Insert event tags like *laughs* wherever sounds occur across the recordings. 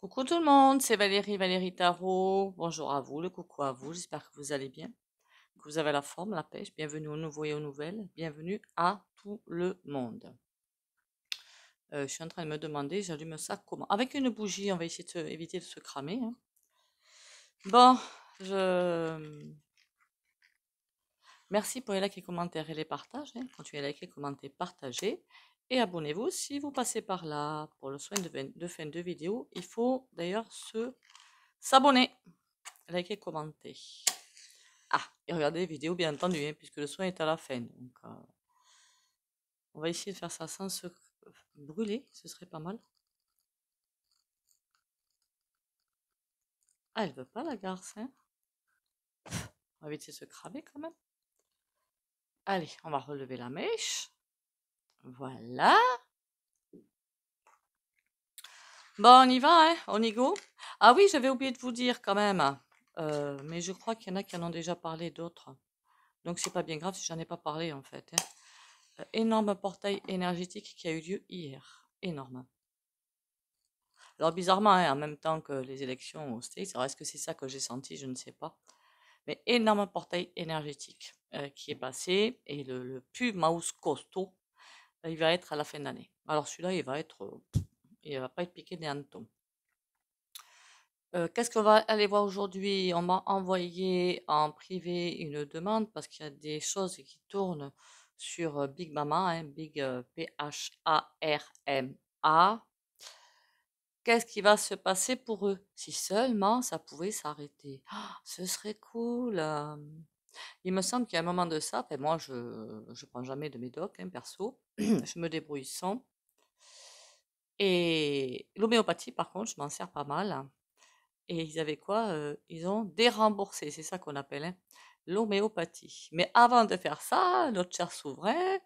Coucou tout le monde, c'est Valérie, Valérie Tarot. Bonjour à vous, le coucou à vous, j'espère que vous allez bien, que vous avez la forme, la pêche. Bienvenue aux nouveaux et aux nouvelles, bienvenue à tout le monde. Euh, je suis en train de me demander, j'allume ça comment Avec une bougie, on va essayer de éviter de se cramer. Hein. Bon, je... Merci pour les likes et commentaires et les partages. Hein. Continuez à les commenter, partager. Et abonnez-vous si vous passez par là. Pour le soin de fin de vidéo, il faut d'ailleurs se s'abonner, liker, commenter. Ah, et regarder les vidéos bien entendu, hein, puisque le soin est à la fin. Donc, euh, on va essayer de faire ça sans se brûler, ce serait pas mal. Ah, elle veut pas la garce, hein On va éviter de se cramer quand même. Allez, on va relever la mèche. Voilà. Bon, bah, on y va, hein, on y go. Ah oui, j'avais oublié de vous dire quand même, euh, mais je crois qu'il y en a qui en ont déjà parlé d'autres. Donc c'est pas bien grave si j'en ai pas parlé en fait. Hein. Euh, énorme portail énergétique qui a eu lieu hier, énorme. Alors bizarrement, hein, en même temps que les élections au States, alors est-ce que c'est ça que j'ai senti, je ne sais pas. Mais énorme portail énergétique euh, qui est passé et le, le plus mouse costaud il va être à la fin d'année. Alors celui-là, il va être, euh, il va pas être piqué des euh, Qu'est-ce qu'on va aller voir aujourd'hui On m'a envoyé en privé une demande parce qu'il y a des choses qui tournent sur euh, Big Mama, hein, Big P-H-A-R-M-A. Qu'est-ce qui va se passer pour eux Si seulement ça pouvait s'arrêter. Ah, ce serait cool. Il me semble qu'il y a un moment de ça, moi je ne prends jamais de médoc, hein, perso, *clears throat* je me débrouille sans. Et l'homéopathie, par contre, je m'en sers pas mal. Et ils avaient quoi euh, Ils ont déremboursé, c'est ça qu'on appelle hein, l'homéopathie. Mais avant de faire ça, notre cher souverain,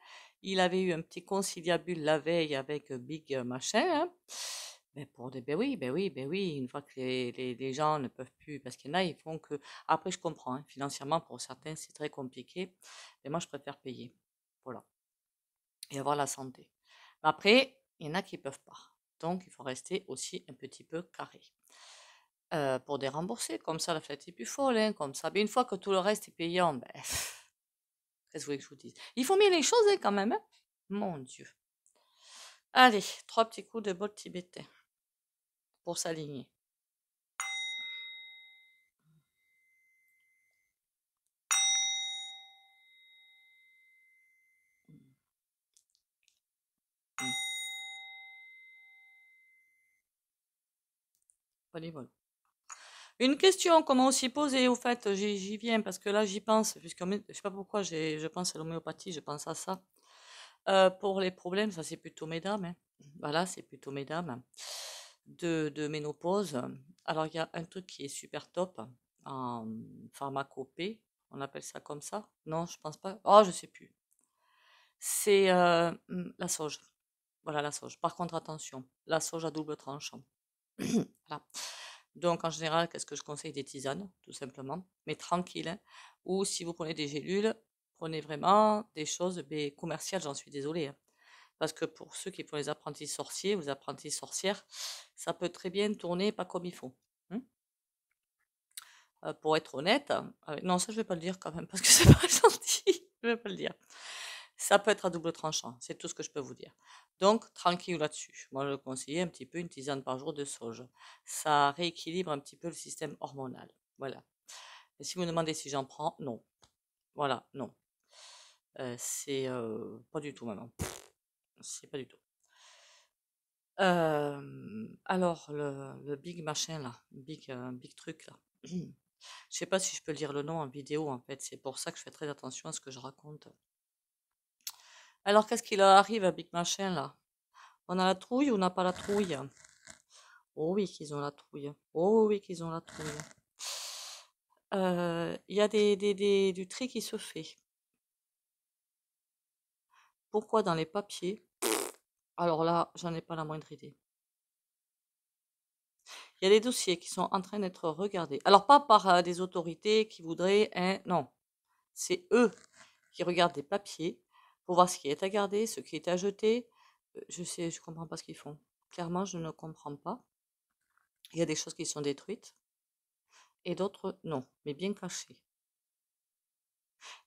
il avait eu un petit conciliabule la veille avec Big Machin. Hein. Mais pour des, ben oui, ben oui, ben oui, une fois que les, les, gens ne peuvent plus, parce qu'il y en a, ils font que. Après, je comprends, hein, financièrement, pour certains, c'est très compliqué. Mais moi, je préfère payer. Voilà et avoir la santé. après, il y en a qui ne peuvent pas. Donc, il faut rester aussi un petit peu carré. Euh, pour dérembourser, comme ça, la fête est plus folle, hein, comme ça. Mais une fois que tout le reste est payant, ben, *laughs* qu'est-ce que vous voulez que je vous dise Il faut bien les choses, hein, quand même. Hein. Mon Dieu. Allez, trois petits coups de bol tibétain pour s'aligner. Une question qu'on m'a aussi posée, au fait, j'y viens parce que là j'y pense, puisque je ne sais pas pourquoi je pense à l'homéopathie, je pense à ça. Euh, pour les problèmes, ça c'est plutôt mesdames, voilà, hein. bah, c'est plutôt mesdames, de, ménopause. Alors il y a un truc qui est super top en pharmacopée, on appelle ça comme ça Non, je ne pense pas. Oh, je ne sais plus. C'est euh, la sauge. Voilà la sauge. Par contre, attention, la sauge à double tranchant. *clears throat* voilà. Donc, en général, qu'est-ce que je conseille Des tisanes, tout simplement, mais tranquille. Hein. Ou si vous prenez des gélules, prenez vraiment des choses ben, commerciales, j'en suis désolée. Hein. Parce que pour ceux qui font les apprentis sorciers ou apprentis sorcières, ça peut très bien tourner pas comme il faut. Hein. Euh, pour être honnête, euh, non, ça je vais pas le dire quand même, parce que *laughs* c'est pas gentil, je vais pas le dire. Ça peut être à double tranchant, c'est tout ce que je peux vous dire. Donc, tranquille là-dessus. Moi, je conseille un petit peu une tisane par jour de sauge. Ça rééquilibre un petit peu le système hormonal. Voilà. si vous me demandez si j'en prends, non. Voilà, non. Euh, euh, c'est pas du tout, maintenant. C'est pas du tout. alors, le, big machin là, big, euh, big truc là. *clears throat* je sais pas si je peux dire le nom en vidéo en fait, c'est pour ça que je fais très attention à ce que je raconte. Alors, qu'est-ce qu'il arrive à Big Machin, là On a la trouille ou on n'a pas la trouille Oh oui qu'ils ont la trouille. Oh oui qu'ils ont la trouille. Euh, il y a des, du tri qui se fait. Pourquoi dans les papiers Alors là, j'en ai pas la moindre idée. Il y a des dossiers qui sont en train d'être regardés. Alors pas par euh, des autorités qui voudraient... non, c'est eux qui regardent des papiers voir ce qui est à garder, ce qui est à jeter. Euh, je sais, je comprends pas ce qu'ils font. Clairement, je ne comprends pas. Il y a des choses qui sont détruites et d'autres non, mais bien cachées.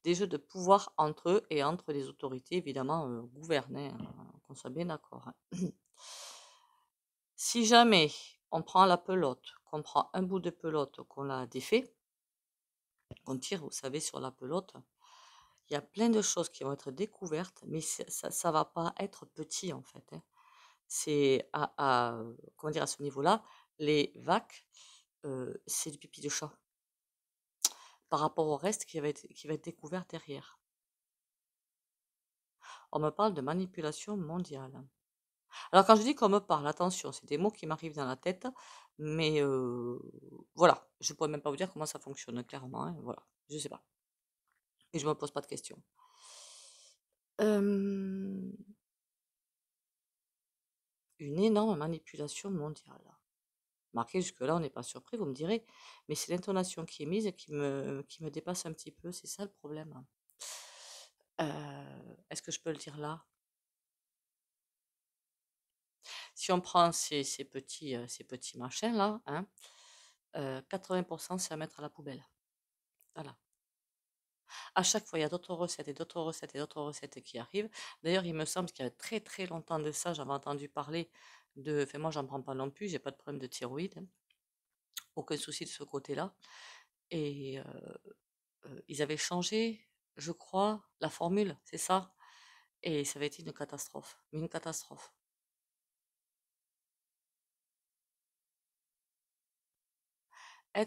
Des jeux de pouvoir entre eux et entre les autorités, évidemment, euh, gouvernées, hein, qu'on soit bien d'accord. Hein. *clears throat* si jamais on prend la pelote, qu'on prend un bout de pelote, qu'on la défait, qu'on tire, vous savez, sur la pelote, il y a plein de choses qui vont être découvertes, mais ça ne va pas être petit en fait. Hein. C'est à, comment dire, à ce niveau-là, les vagues, euh, c'est du pipi de chat par rapport au reste qui va être, qui va être découvert derrière. On me parle de manipulation mondiale. Alors quand je dis qu'on me parle, attention, c'est des mots qui m'arrivent dans la tête, mais euh, voilà, je ne pourrais même pas vous dire comment ça fonctionne clairement. je hein, voilà, je sais pas et je me pose pas de questions. Une énorme manipulation mondiale. Marqué jusque-là, on n'est pas surpris, vous me direz, mais c'est l'intonation qui est mise et qui me, qui me dépasse un petit peu, c'est ça le problème. Euh, est-ce que je peux le dire là Si on prend ces, petits, euh, ces petits machins là, 80% hein, euh, c'est à mettre à la poubelle. Voilà. À chaque fois, il y a d'autres recettes et d'autres recettes et d'autres recettes qui arrivent. D'ailleurs, il me semble qu'il y a très très longtemps de ça, j'avais entendu parler de. Enfin, moi, j'en prends pas non plus, j'ai pas de problème de thyroïde. Hein. Aucun souci de ce côté-là. Et euh, euh, ils avaient changé, je crois, la formule, c'est ça. Et ça avait été une catastrophe. Mais une catastrophe.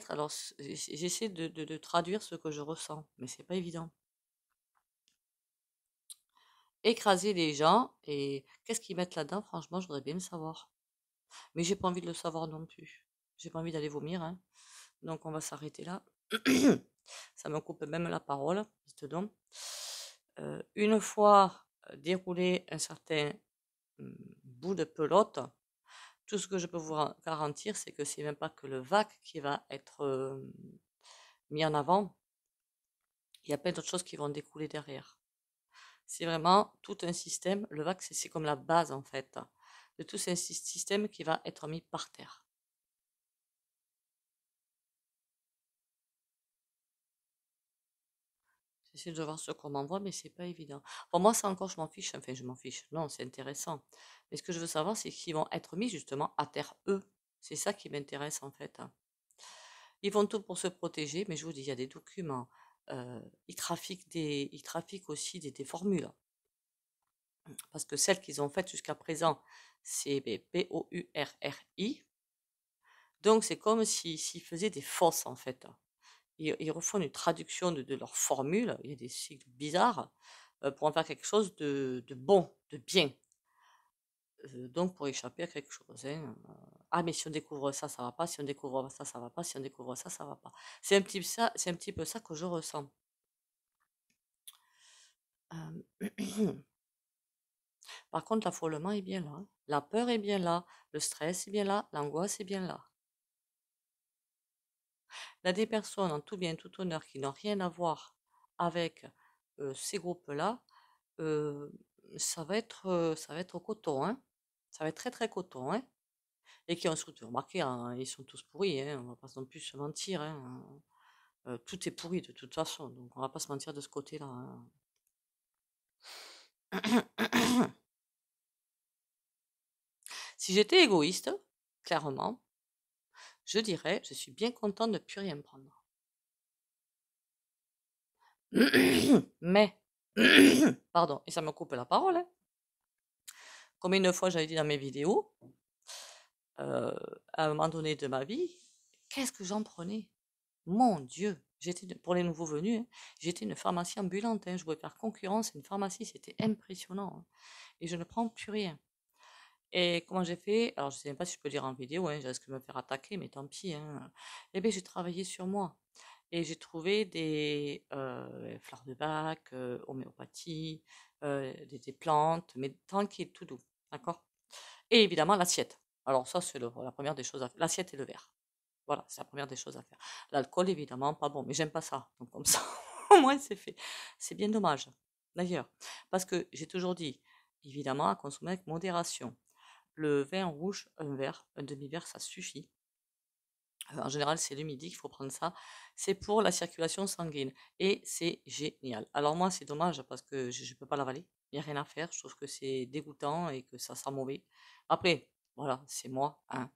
Alors, j'essaie de, traduire ce que je ressens, mais c'est pas évident. Écraser les gens, et qu'est-ce qu'ils mettent là-dedans Franchement, je voudrais bien le savoir. Mais j'ai pas envie de le savoir non plus. J'ai pas envie d'aller vomir. Hein. Donc, on va s'arrêter là. *coughs* Ça me coupe même la parole, dites euh, une fois euh, déroulé un certain mmh, bout de pelote, tout ce que je peux vous garantir, c'est que c'est même pas que le VAC qui va être mis en avant. Il y a plein d'autres choses qui vont découler derrière. C'est vraiment tout un système. Le VAC, c'est comme la base, en fait, de tout ce système qui va être mis par terre. J'essaie de voir ce qu'on m'envoie, mais c'est pas évident. Pour moi, ça encore, je m'en fiche. Enfin, je m'en fiche. Non, c'est intéressant. Mais ce que je veux savoir, c'est qu'ils vont être mis justement à terre, eux. C'est ça qui m'intéresse, en fait. Hein. Ils vont tout pour se protéger, mais je vous dis, il y a des documents. Euh, ils, trafiquent des, ils aussi des, formules. Parce que celles qu'ils ont faites jusqu'à présent, c'est P-O-U-R-R-I. Donc, c'est comme s'ils faisaient des fosses, en fait ils, refont une traduction de, leur formule, il y a des cycles bizarres, euh, pour en faire quelque chose de, bon, de bien. Euh, donc pour échapper à quelque chose. Hein, euh, ah mais si on découvre ça, ça va pas, si on découvre ça, ça va pas, si on découvre ça, ça va pas. C'est un petit, ça, c'est un petit peu ça que je ressens. *clears throat* Par contre, l'affolement est bien là, la peur est bien là, le stress est bien là, l'angoisse est bien là. Là, des personnes en tout bien, tout honneur qui n'ont rien à voir avec ces groupes-là. ça va être ça va être coton, hein ça va être très très coton. Hein et qui ont surtout remarqué, hein, ils sont tous pourris, hein, on ne va pas non plus se mentir. Hein, hein. tout est pourri de toute façon, donc on ne va pas se mentir de ce côté-là. Hein. si j'étais égoïste, clairement, je dirais, je suis bien content de ne plus rien prendre. *coughs* Mais, *coughs* pardon, et ça me coupe la parole. Hein. Comme une fois j'avais dit dans mes vidéos, euh, à un moment donné de ma vie, qu'est-ce que j'en prenais Mon Dieu J'étais pour les nouveaux venus, hein, j'étais une pharmacie ambulante. Hein, je voulais faire concurrence à une pharmacie, c'était impressionnant. et je ne prends plus rien. Et comment j'ai fait Alors, je sais même pas si je peux dire en vidéo, hein, je risque de me faire attaquer, mais tant pis. Hein. Eh bien, j'ai travaillé sur moi. Et j'ai trouvé des fleurs de bac, homéopathie, des, plantes, mais tranquille, tout doux. D'accord Et évidemment, l'assiette. Alors, ça, c'est la première des choses à faire. L'assiette et le verre. Voilà, c'est la première des choses à faire. L'alcool, évidemment, pas bon, mais j'aime pas ça. Donc, comme ça, *laughs* au moins, c'est fait. C'est bien dommage, d'ailleurs. Parce que j'ai toujours dit, évidemment, à consommer avec modération. Le vin rouge, un verre, un demi-verre, ça suffit. Euh, en général, c'est le midi qu'il faut prendre ça. C'est pour la circulation sanguine. Et c'est génial. Alors moi, c'est dommage parce que je ne peux pas l'avaler. Il n'y a rien à faire. Je trouve que c'est dégoûtant et que ça sent mauvais. Après, voilà, c'est moi. Hein.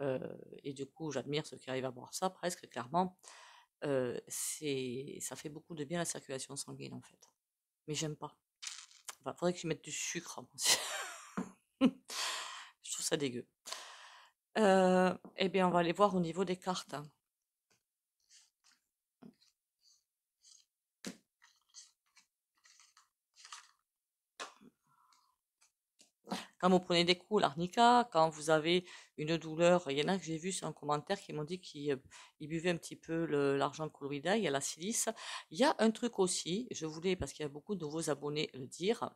Euh, et du coup, j'admire ceux qui arrivent à boire ça presque, clairement. Euh, ça fait beaucoup de bien à la circulation sanguine, en fait. Mais j'aime pas. Il faudrait que je mette du sucre. *laughs* ça dégueu. Euh, eh bien, on va aller voir au niveau des cartes. Quand vous prenez des coups, l'arnica, quand vous avez une douleur, il y en a que j'ai vu, c'est un commentaire qui m'ont dit qu'ils euh, buvaient un petit peu l'argent colorida, il y a la silice. Il y a un truc aussi, je voulais, parce qu'il y a beaucoup de nouveaux abonnés, le dire,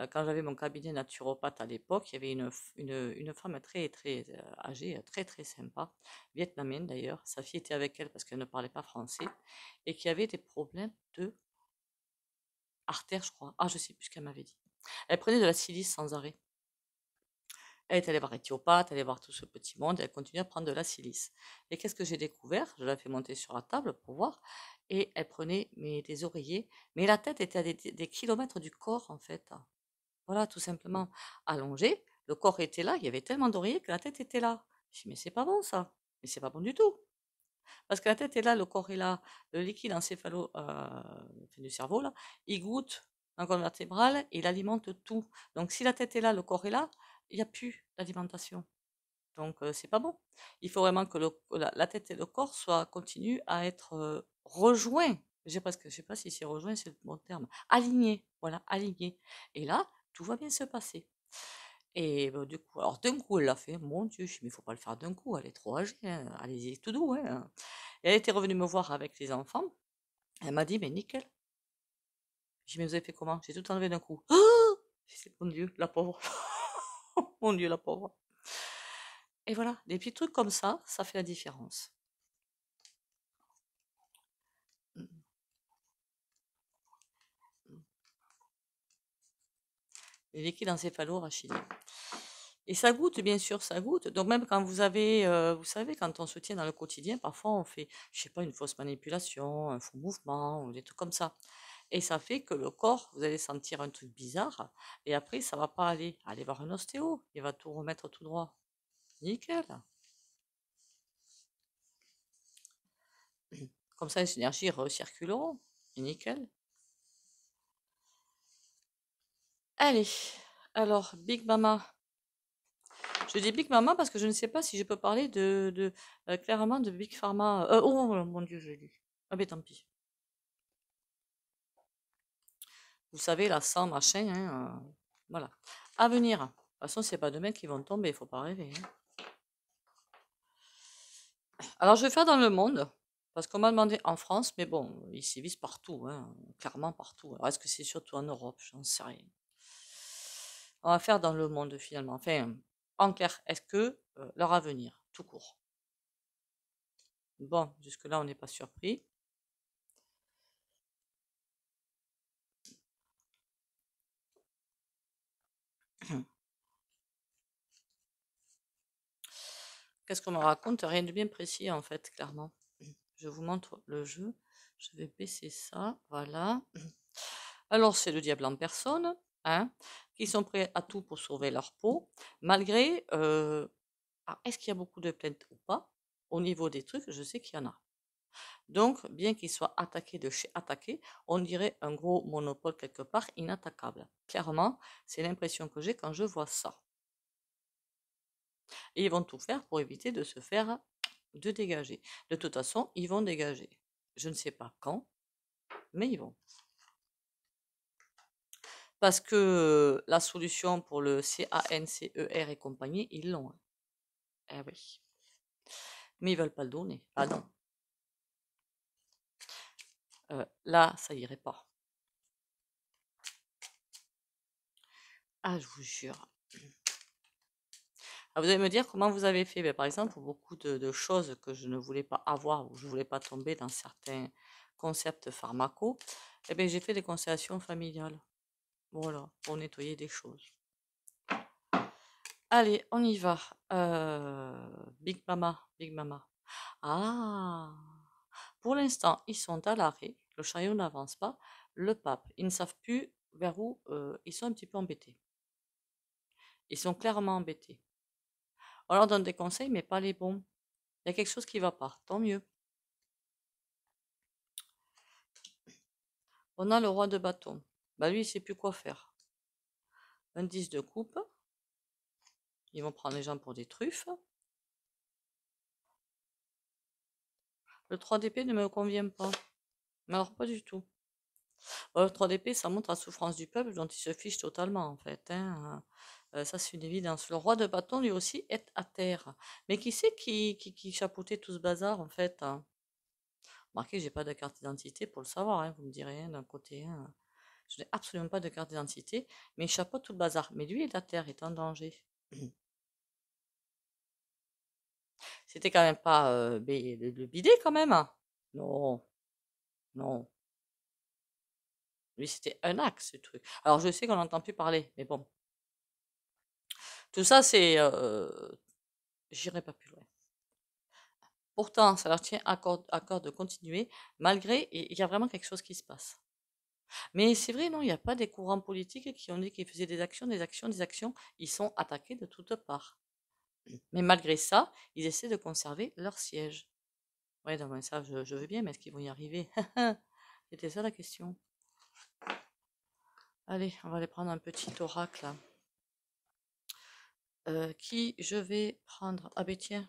euh, quand j'avais mon cabinet naturopathe à l'époque, il y avait une, une, femme très très euh, âgée, euh, très très sympa, vietnamienne d'ailleurs. Sa fille était avec elle parce qu'elle ne parlait pas français et qui avait des problèmes de artère, je crois. Ah, je sais plus ce qu'elle m'avait dit. Elle prenait de la silice sans arrêt. Elle est allée voir Éthiopathe, elle est voir tout ce petit monde, et elle continuait à prendre de la silice. Et qu'est-ce que j'ai découvert Je l'ai fait monter sur la table pour voir, et elle prenait mes, des oreillers, mais la tête était à des, des kilomètres du corps en fait. Voilà, tout simplement allongé. Le corps était là, il y avait tellement d'oreillers que la tête était là. Je dis, mais c'est pas bon ça, mais c'est pas bon du tout. Parce que la tête est là, le corps est là, le liquide encéphalo euh, du cerveau, là, il goûte un colonne vertébral et il alimente tout. Donc si la tête est là, le corps est là, il n'y a plus d'alimentation. Donc euh, c'est pas bon. Il faut vraiment que la, tête et le corps soient continuent à être euh, rejoints. Je ne sais, sais pas si c'est rejoint, c'est le bon terme. aligné voilà, alignés. Et là, tout va bien se passer. Et bah, du coup, alors d'un coup, elle l'a fait. Mon Dieu, je mais il faut pas le faire d'un coup. Elle est trop âgée. Hein, allez-y, tout doux. Hein. elle était revenue me voir avec les enfants. Elle m'a dit, mais nickel. J'ai dit, mais vous avez fait comment J'ai tout enlevé d'un coup. *gasps* mon Dieu, la pauvre. *laughs* mon Dieu, la pauvre. Et voilà, des petits trucs comme ça, ça fait la différence. dans en à rachidiens Et ça goûte, bien sûr, ça goûte. Donc même quand vous avez, euh, vous savez, quand on se tient dans le quotidien, parfois on fait, je sais pas, une fausse manipulation, un faux mouvement, des trucs comme ça. Et ça fait que le corps, vous allez sentir un truc bizarre, et après ça va pas aller. Allez voir un ostéo, il va tout remettre tout droit. Nickel. Comme ça, les énergies recirculeront. Nickel. Allez, alors Big Mama. Je dis Big Mama parce que je ne sais pas si je peux parler de, euh, clairement de Big Pharma. Euh, oh, oh, oh mon dieu, je l'ai lu. Ah ben tant pis. Vous savez, la sang, machin, hein, euh, voilà. À venir. De toute façon, c'est pas demain qui vont tomber, il ne faut pas rêver. Hein. Alors, je vais faire dans le monde, parce qu'on m'a demandé en France, mais bon, ils sévissent partout, hein, clairement partout. Alors, est-ce que c'est surtout en Europe J'en sais rien. On va faire dans le monde finalement Enfin, en clair, est-ce que euh, leur avenir, tout court Bon, jusque-là, on n'est pas surpris. Qu'est-ce qu'on me raconte Rien de bien précis en fait, clairement. Je vous montre le jeu. Je vais baisser ça. Voilà. Alors, c'est le diable en personne. Hein qui sont prêts à tout pour sauver leur peau, malgré... Ah, est-ce qu'il y a beaucoup de plaintes ou pas Au niveau des trucs, je sais qu'il y en a. Donc, bien qu'ils soient attaqués de chez attaqués, on dirait un gros monopole quelque part inattaquable. Clairement, c'est l'impression que j'ai quand je vois ça. Et ils vont tout faire pour éviter de se faire de dégager. De toute façon, ils vont dégager. Je ne sais pas quand, mais ils vont parce que la solution pour le CANCER et compagnie, ils l'ont. Hein. Eh oui. Mais ils veulent pas le donner. Ah non. Euh, là, ça irait pas. Ah, je vous jure. Ah, vous allez me dire comment vous avez fait. Ben, par exemple, pour beaucoup de, choses que je ne voulais pas avoir ou je ne voulais pas tomber dans certains concepts pharmaco, eh ben, j'ai fait des constellations familiales. Voilà, pour nettoyer des choses. Allez, on y va. Euh, Big Mama, Big Mama. Ah Pour l'instant, ils sont à l'arrêt. Le chariot n'avance pas. Le pape, ils ne savent plus vers où euh, ils sont un petit peu embêtés. Ils sont clairement embêtés. On leur donne des conseils, mais pas les bons. Il y a quelque chose qui ne va pas, tant mieux. On a le roi de bâton bah lui, il sait plus quoi faire. Un 10 de coupe. Ils vont prendre les gens pour des truffes. Le 3 d'épée ne me convient pas. Mais alors, pas du tout. Bah, le 3 d'épée, ça montre la souffrance du peuple dont il se fiche totalement, en fait. Hein. Euh, ça, c'est une évidence. Le roi de bâton, lui aussi, est à terre. Mais qui c'est qui, qui, qui, chapeautait tout ce bazar, en fait hein je n'ai pas de carte d'identité pour le savoir, hein, vous me direz, hein, d'un côté. Je n'ai absolument pas de carte d'identité, mais il chapeau tout le bazar. Mais lui la Terre est en danger. *clears throat* C'était quand même pas euh, le, bidet quand même. non. Non. Lui, c'était un axe, ce truc. Alors, je sais qu'on n'entend plus parler, mais bon. Tout ça, c'est... Euh, j'irai pas plus loin. Pourtant, ça leur tient à cœur, de continuer, malgré... Il y a vraiment quelque chose qui se passe. Mais c'est vrai, non, il n'y a pas des courants politiques qui ont dit qu'ils faisaient des actions, des actions, des actions. Ils sont attaqués de toutes parts. Mais malgré ça, ils essaient de conserver leur siège. Oui, donc ça, je, veux bien, mais est-ce qu'ils vont y arriver *laughs* C'était ça la question. Allez, on va aller prendre un petit oracle. Euh, qui je vais prendre Ah ben tiens.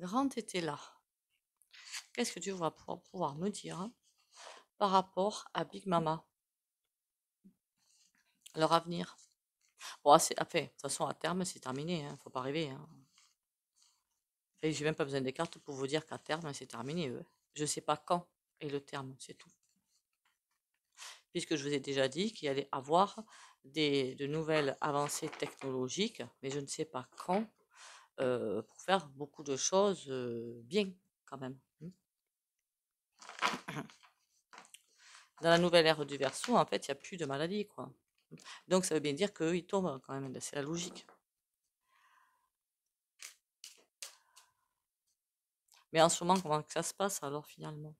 Grant était là. Qu'est-ce que tu vas pouvoir me dire hein, par rapport à Big Mama Leur avenir Bon, c'est ah, après, de toute façon, à terme, c'est terminé, il hein, ne faut pas rêver. Je hein. Et j'ai même pas besoin des cartes pour vous dire qu'à terme, c'est terminé. Je ne sais pas quand et le terme, c'est tout. Puisque je vous ai déjà dit qu'il allait y avoir des, de nouvelles avancées technologiques, mais je ne sais pas quand, euh, pour faire beaucoup de choses euh, bien quand même dans la nouvelle ère du verso, en fait, il n'y a plus de maladie. Quoi. Donc ça veut bien dire qu'eux, ils tombent quand même. C'est la logique. Mais en ce moment, comment ça se passe alors finalement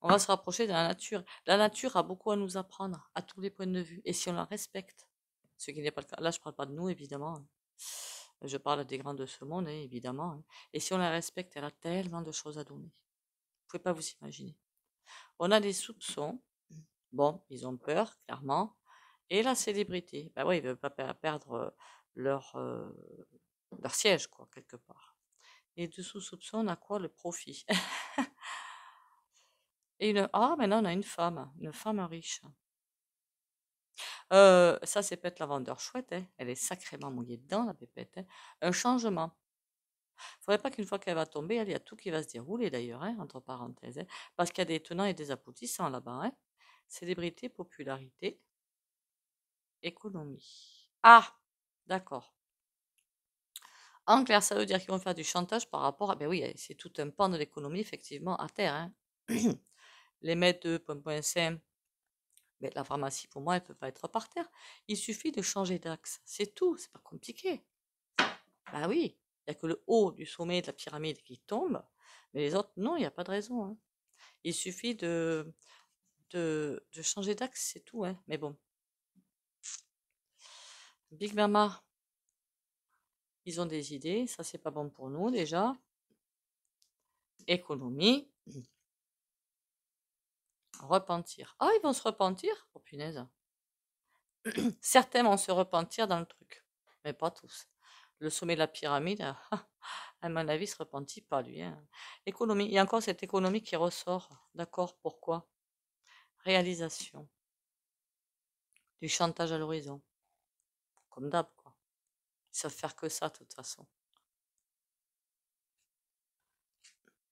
On va se rapprocher de la nature. La nature a beaucoup à nous apprendre, à tous les points de vue. Et si on la respecte, ce qui n'est pas le cas. Là, je ne parle pas de nous, évidemment. Hein. Je parle des grands de ce monde, hein, évidemment. Hein, et si on la respecte, elle a tellement de choses à donner. Vous pouvez pas vous imaginer. On a des soupçons. Bon, ils ont peur, clairement. Et la célébrité, ben bah oui, ils ne veulent pas perdre euh, leur, euh, leur siège, quoi, quelque part. Et sous soupçon, on a quoi le profit *laughs* Et Ah, maintenant, on a une femme, une femme riche. Euh, ça, c'est peut-être la vendeur chouette, hein, elle est sacrément mouillée dedans, la pépette. Hein. Un changement. Il ne faudrait pas qu'une fois qu'elle va tomber, il y a tout qui va se dérouler d'ailleurs, hein, entre parenthèses, parce qu'il y a des tenants et des aboutissants là-bas. Célébrité, popularité, économie. Ah, d'accord. En clair, ça veut dire qu'ils vont faire du chantage par rapport à. Ben oui, c'est tout un pan de l'économie, effectivement, à terre. *clears throat* Les maîtres de mais la pharmacie, pour moi, elle ne peut pas être par terre. Il suffit de changer d'axe. C'est tout, c'est pas compliqué. ah oui, il n'y a que le haut du sommet de la pyramide qui tombe, mais les autres, non, il n'y a pas de raison. Hein. Il suffit de, de, changer d'axe, c'est tout. Hein. Mais bon. Big Mama, ils ont des idées, ça c'est pas bon pour nous déjà. Économie, Repentir. Ah, ils vont se repentir Oh punaise. *clears throat* Certains vont se repentir dans le truc, mais pas tous. Le sommet de la pyramide, *laughs* à mon avis, se repentit pas lui. Hein. Économie. Il y a encore cette économie qui ressort. D'accord, pourquoi Réalisation. Du chantage à l'horizon. Comme d'hab, quoi. Ils savent faire que ça, de toute façon.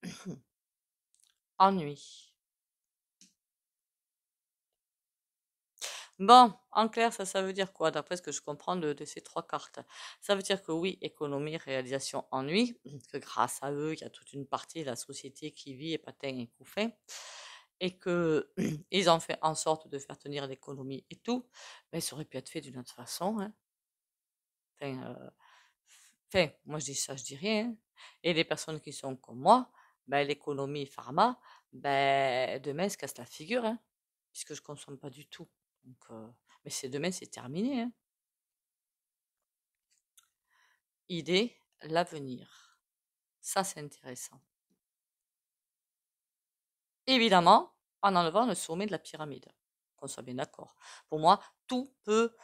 *clears throat* Ennui. Bon, en clair, ça, ça veut dire quoi, d'après ce que je comprends de, ces trois cartes Ça veut dire que oui, économie, réalisation, ennui, *clears throat* que grâce à eux, il y a toute une partie de la société qui vit et patin et couffin, et qu'ils *clears throat* ils ont fait en sorte de faire tenir l'économie et tout, mais ben, ça aurait pu être fait d'une autre façon. Hein. Euh, enfin, moi je dis ça, je dis rien. Hein. Et les personnes qui sont comme moi, ben, l'économie pharma, ben, demain, se casse la figure, hein, puisque je ne consomme pas du tout mais c'est demain, c'est terminé. idée hein. l'avenir. Ça, c'est intéressant. Évidemment, en enlevant le sommet de la pyramide. Qu'on soit bien d'accord. Pour moi, tout peut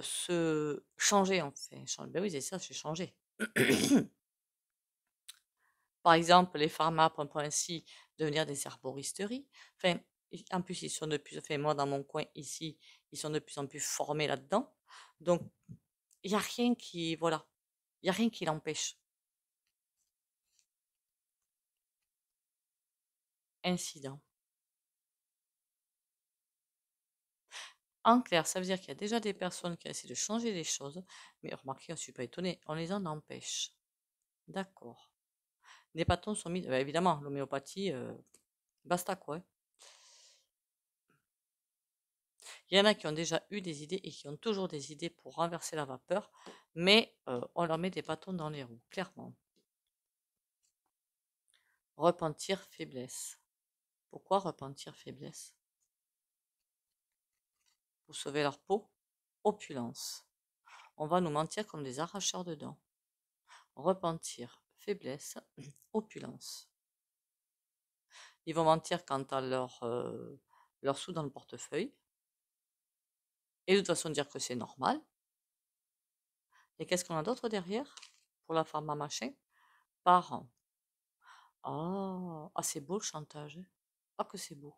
se changer, enfin. Ben oui, c'est ça, c'est changé. Par exemple, les pharmas peuvent ainsi devenir des herboristeries Enfin, en plus, ils sont de plus, moi, dans mon coin ici, ils sont de plus en plus formés là-dedans. Donc, il n'y a rien qui, voilà, il a rien qui l'empêche. Incident. En clair, ça veut dire qu'il y a déjà des personnes qui essaient de changer les choses, mais remarquez, je ne suis pas étonné, on les en empêche. D'accord. Les bâtons sont mis, bah, évidemment, l'homéopathie, euh, basta quoi. Hein. Il y en a qui ont déjà eu des idées et qui ont toujours des idées pour renverser la vapeur, mais on leur met des bâtons dans les roues, clairement. Repentir faiblesse. Pourquoi repentir faiblesse Pour sauver leur peau Opulence. On va nous mentir comme des arracheurs de dents. Repentir faiblesse, *clears throat* opulence. Ils vont mentir quant à leur, leur sous dans le portefeuille. Et de toute façon, dire que c'est normal. Et qu'est-ce qu'on a d'autre derrière pour la femme à machin Parents. Ah, ah, c'est beau le chantage. Pas hein. ah, que c'est beau.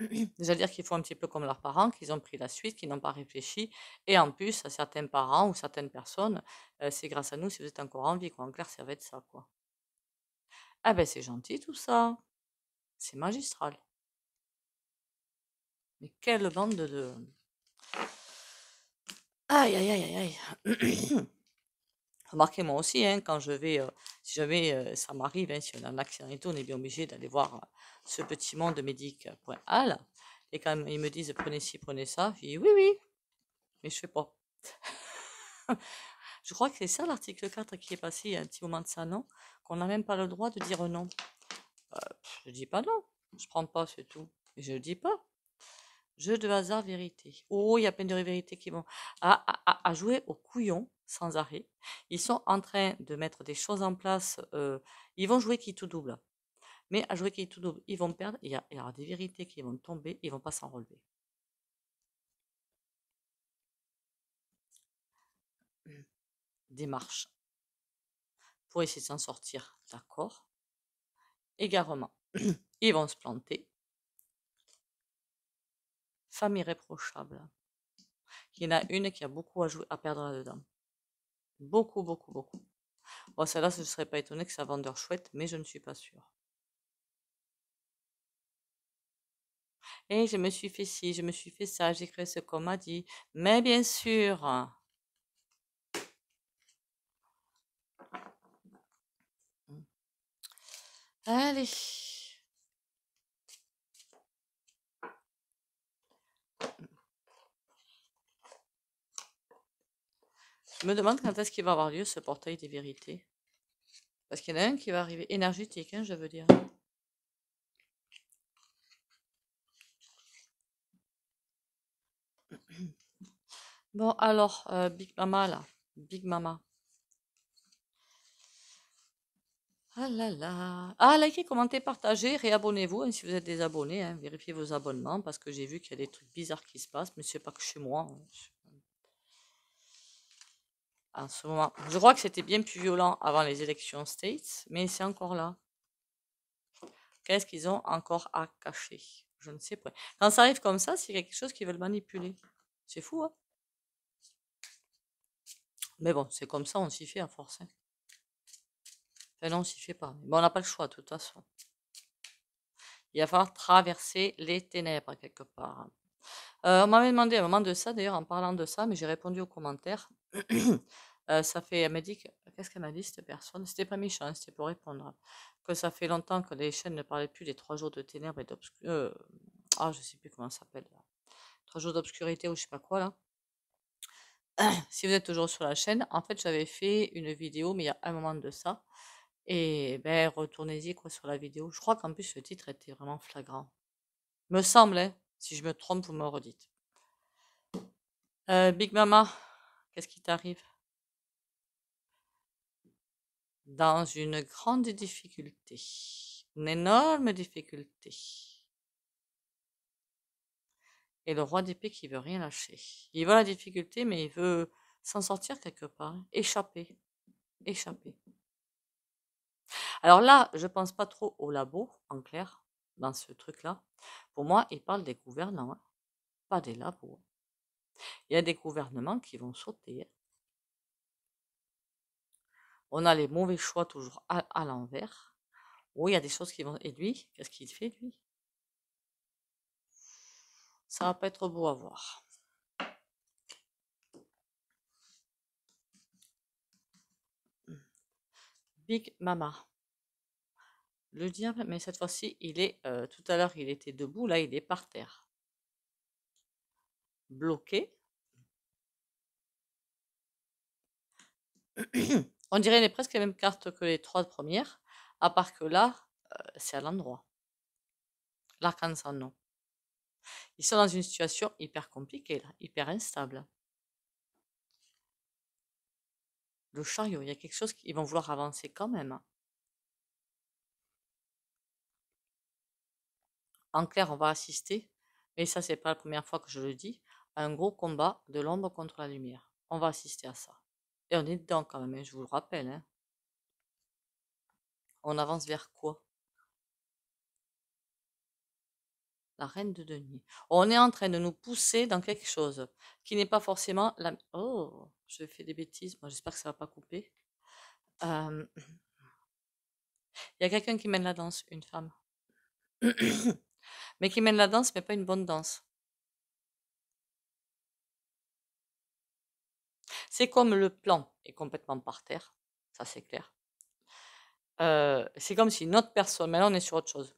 cest *clears throat* à dire qu'ils font un petit peu comme leurs parents, qu'ils ont pris la suite, qu'ils n'ont pas réfléchi. Et en plus, à certains parents ou certaines personnes, euh, c'est grâce à nous si vous êtes encore en vie. Quoi. En clair, ça va être ça. Quoi. Ah ben c'est gentil tout ça. C'est magistral. Mais quelle bande de... Aïe, aïe, aïe, aïe. *coughs* Remarquez moi aussi, hein, quand je vais, euh, si jamais euh, ça m'arrive, hein, si on a un accident et tout, on est bien obligé d'aller voir euh, ce petit monde médic.al. Et quand ils me disent prenez ci, prenez ça, je dis oui, oui, mais je fais pas. *laughs* Je crois que c'est ça l'article 4 qui est passé il y a un petit moment de ça, non Qu'on n'a même pas le droit de dire non. Euh, je dis pas non. Je prends pas, c'est tout. Et je dis pas. Jeu de hasard vérité. Oh, il y a plein de vérités qui vont à, jouer au couillon sans arrêt. Ils sont en train de mettre des choses en place. Euh, ils vont jouer qui tout double. Mais à jouer qui tout double, ils vont perdre. Il y, y, aura des vérités qui vont tomber. Ils vont pas s'en relever. démarche pour essayer de s'en sortir, d'accord Égarement, *clears throat* ils vont se planter. Femme irréprochable. Il y en a une qui a beaucoup à, jouer, à perdre là-dedans. Beaucoup, beaucoup, beaucoup. Bon, celle-là, je ne serais pas étonnée que ça vendeur chouette, mais je ne suis pas sûre. Et eh, je me suis fait ci, je me suis fait ça, j'ai créé ce qu'on m'a dit. Mais bien sûr, Allez. Je me demande quand est-ce qu'il va avoir lieu ce portail des vérités. Parce qu'il y en a un qui va arriver énergétique, hein, je veux dire. Bon, alors, euh, Big Mama, là. Big Mama. Ah là là. Ah, likez, commentez, partagez, réabonnez-vous hein, si vous êtes des abonnés. Hein, vérifiez vos abonnements parce que j'ai vu qu'il y a des trucs bizarres qui se passent, mais n'est pas que chez moi. Hein, en ce moment, je crois que c'était bien plus violent avant les élections States, mais c'est encore là. Qu'est-ce qu'ils ont encore à cacher Je ne sais pas. Quand ça arrive comme ça, c'est quelque chose qu'ils veulent manipuler. C'est fou, hein Mais bon, c'est comme ça, on s'y fait à force. Enfin, bah, non, si je sais pas. Mais on n'a pas le choix, de toute façon. Il va falloir traverser les ténèbres, quelque part. Euh, on m'avait demandé à un moment de ça, d'ailleurs, en parlant de ça, mais j'ai répondu aux commentaires. *clears throat* Euh, ça fait, elle m'a dit, qu'est-ce qu'elle m'a dit, cette personne C'était pas Michel, hein, c'était pour répondre. Que ça fait longtemps que les chaînes ne parlaient plus des trois jours de ténèbres et d'obscurité. Euh, ah, je sais plus comment ça s'appelle. Trois jours d'obscurité ou je sais pas quoi, là *clears throat* si vous êtes toujours sur la chaîne, en fait, j'avais fait une vidéo, mais il y a un moment de ça, et ben, retournez-y quoi sur la vidéo. Je crois qu'en plus, ce titre était vraiment flagrant. Me semble, hein, Si je me trompe, vous me redites. Euh, Big Mama, qu'est-ce qui t'arrive Dans une grande difficulté. Une énorme difficulté. Et le roi d'épée qui veut rien lâcher. Il voit la difficulté, mais il veut s'en sortir quelque part. Échapper. Échapper. Alors là, je ne pense pas trop au labo, en clair, dans ce truc-là. Pour moi, il parle des gouvernants, hein, pas des labos. Il y a des gouvernements qui vont sauter. Hein. On a les mauvais choix toujours à, l'envers. Oui, il y a des choses qui vont. Et lui, qu'est-ce qu'il fait, lui Ça va pas être beau à voir. Big Mama. Le diable, mais cette fois-ci, il est euh, tout à l'heure, il était debout, là, il est par terre. Bloqué. *clears throat* On dirait les presque les mêmes cartes que les trois premières, à part que là, euh, c'est à l'endroit. L'arc-en-ciel, non. Ils sont dans une situation hyper compliquée, hyper instable. Le chariot, il y a quelque chose qu'ils vont vouloir avancer quand même. En clair, on va assister, mais ça c'est pas la première fois que je le dis, à un gros combat de l'ombre contre la lumière. On va assister à ça. Et on est dedans quand même, hein, je vous le rappelle. Hein. On avance vers quoi La reine de Denis. On est en train de nous pousser dans quelque chose qui n'est pas forcément la... Oh, je fais des bêtises, moi j'espère que ça va pas couper. Il y a quelqu'un qui mène la danse, une femme mais qui mène la danse, mais pas une bonne danse. C'est comme le plan est complètement par terre, ça c'est clair. Euh, c'est comme si une autre personne, mais là on est sur autre chose,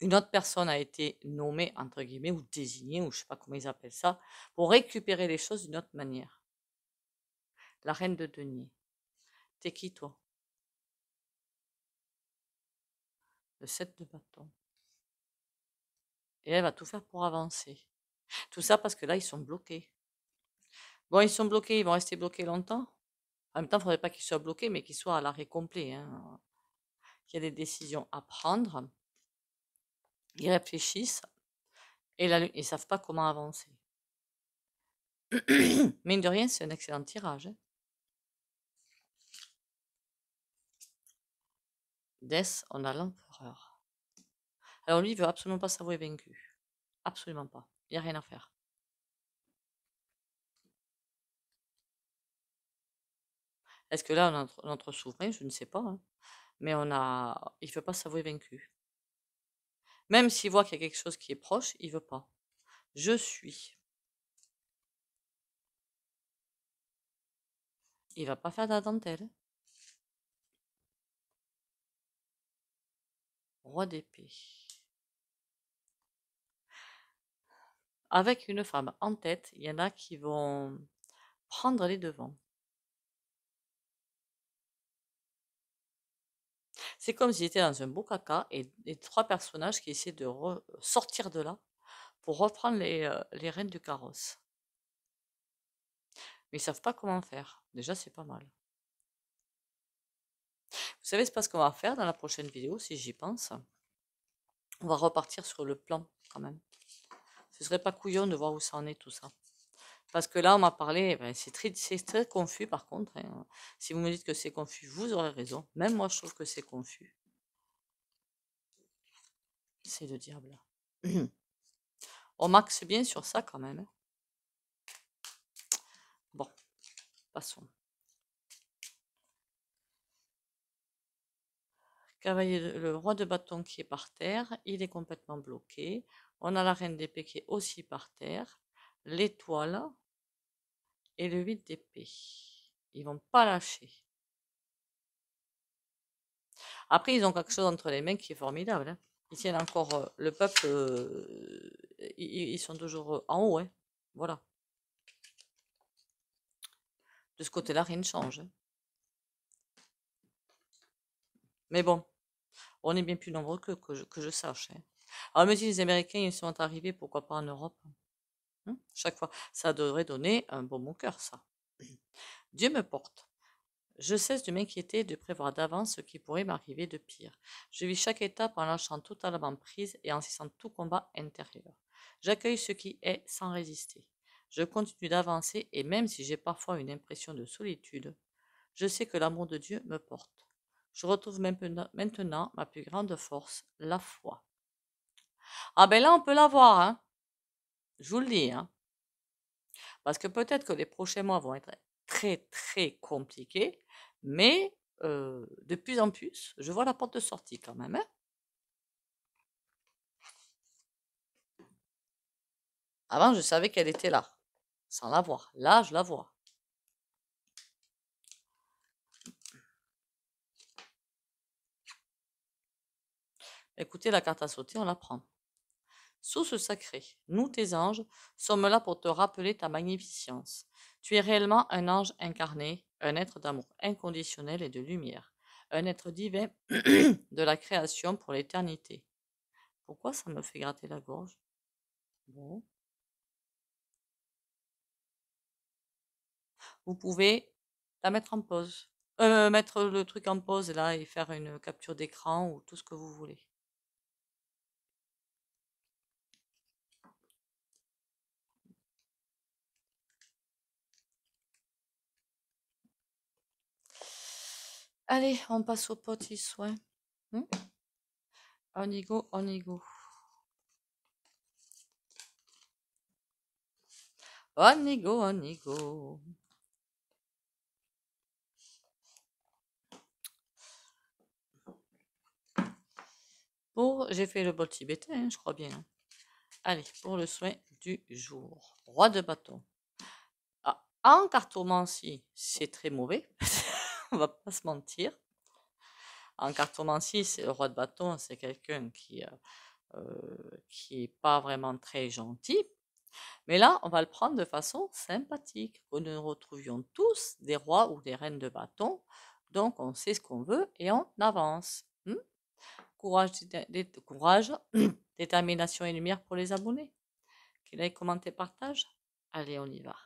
une autre personne a été nommée, entre guillemets, ou désignée, ou je ne sais pas comment ils appellent ça, pour récupérer les choses d'une autre manière. La reine de denier. T'es qui toi Le set de bâton elle va tout faire pour avancer. Tout ça parce que là, ils sont bloqués. Bon, ils sont bloqués, ils vont rester bloqués longtemps. En même temps, il ne faudrait pas qu'ils soient bloqués, mais qu'ils soient à l'arrêt complet. Hein. Il y a des décisions à prendre. Ils réfléchissent et ils ne savent pas comment avancer. *coughs* Mine de rien, c'est un excellent tirage. Hein. on a l'empereur. Alors bah, lui, il veut absolument pas s'avouer vaincu. Absolument pas. Il n'y a rien à faire. Est-ce que là, notre, notre, souverain, je ne sais pas, hein. mais on a, il ne veut pas s'avouer vaincu. Même s'il voit qu'il y a quelque chose qui est proche, il ne veut pas. Je suis. Il va pas faire de la Roi d'épée. avec une femme en tête, il y en a qui vont prendre les devants. C'est comme s'ils étaient dans un beau caca et, les trois personnages qui essaient de sortir de là pour reprendre les, euh, rênes du carrosse. Mais ils savent pas comment faire. Déjà, c'est pas mal. Vous savez, c'est pas ce qu'on va faire dans la prochaine vidéo, si j'y pense. On va repartir sur le plan quand même ce serait pas couillon de voir où ça en est tout ça. Parce que là, on m'a parlé, eh ben, c'est très, confus par contre. Hein. Si vous me dites que c'est confus, vous aurez raison. Même moi, je trouve que c'est confus. C'est le diable. *clears throat* on maxe bien sur ça quand même. Hein. Bon, passons. Cavalier, le roi de bâton qui est par terre, il est complètement bloqué. On a la reine d'épée qui est aussi par terre, l'étoile et le 8 d'épée. Ils vont pas lâcher. Après, ils ont quelque chose entre les mains qui est formidable. Hein. Ils tiennent encore euh, le peuple. Euh, ils, sont toujours euh, en haut. Hein. Voilà. De ce côté-là, rien ne change. Hein. Mais bon, on est bien plus nombreux que, que, je, sache. Alors, me les Américains, ils sont arrivés, pourquoi pas en Europe hein, Chaque fois, ça devrait donner un bon mon cœur, ça. *clears throat* Dieu me porte. Je cesse de m'inquiéter et de prévoir d'avance ce qui pourrait m'arriver de pire. Je vis chaque étape en lâchant totalement prise et en cessant tout combat intérieur. J'accueille ce qui est sans résister. Je continue d'avancer et même si j'ai parfois une impression de solitude, je sais que l'amour de Dieu me porte. Je retrouve maintenant ma plus grande force, la foi. Ah ben là, on peut voir hein. Je vous le dis, hein. Parce que peut-être que les prochains mois vont être très, très compliqués, mais de plus en plus, je vois la porte de sortie quand même, hein. Avant, je savais qu'elle était là, sans la voir. Là, je la vois. Écoutez, la carte à sauter, on la prend ce sacré, nous, tes anges, sommes là pour te rappeler ta magnificence. Tu es réellement un ange incarné, un être d'amour inconditionnel et de lumière, un être divin *clears throat* de la création pour l'éternité. Pourquoi ça me fait gratter la gorge Vous pouvez la mettre en pause. Euh, mettre le truc en pause là et faire une capture d'écran ou tout ce que vous voulez. Allez, on passe au petit soin. Hmm? Onigo, on y go, on y On y on Bon, j'ai fait le bol tibétain, hein, je crois bien. Allez, pour le soin du jour. Roi de bâton. Ah, en cartomancie, c'est très mauvais. *laughs* *laughs* on va pas se mentir. En cartomancie, c'est le roi de bâton, c'est quelqu'un qui euh, euh qui est pas vraiment très gentil. Mais là, on va le prendre de façon sympathique. Nous nous retrouvions tous des rois ou des reines de bâton, donc on sait ce qu'on veut et on avance. Hmm? courage, courage *clears throat* détermination et lumière pour les abonnés. qu'il like, commenté, partage. Allez, on y va.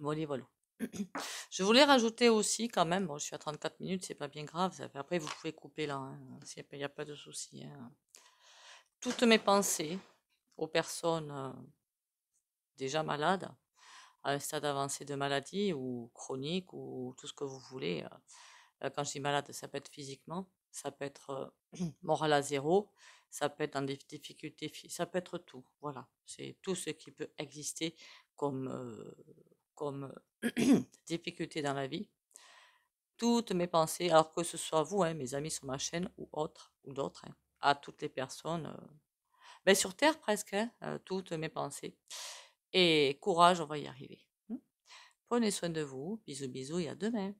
*clears throat* Je voulais rajouter aussi quand même, je suis à 34 minutes, c'est pas bien grave, après vous pouvez couper là, hein, il n'y a pas de souci. Hein. Toutes mes pensées aux personnes euh, déjà malades, à un stade avancé de maladie ou chronique ou tout ce que vous voulez. Euh, quand je dis malade, ça peut être physiquement, ça peut être euh, *clears throat* moral à zéro, ça peut être dans des difficultés, ça peut être tout. Voilà, c'est tout ce qui peut exister comme comme *clears throat* difficulté dans la vie, toutes mes pensées, alors que ce soit vous, hein, mes amis sur ma chaîne ou autres, ou d'autres, hein, à toutes les personnes, mais euh, ben, sur Terre presque, hein, euh, toutes mes pensées. Et courage, on va y arriver. Hein. Prenez soin de vous. Bisous, bisous et à demain.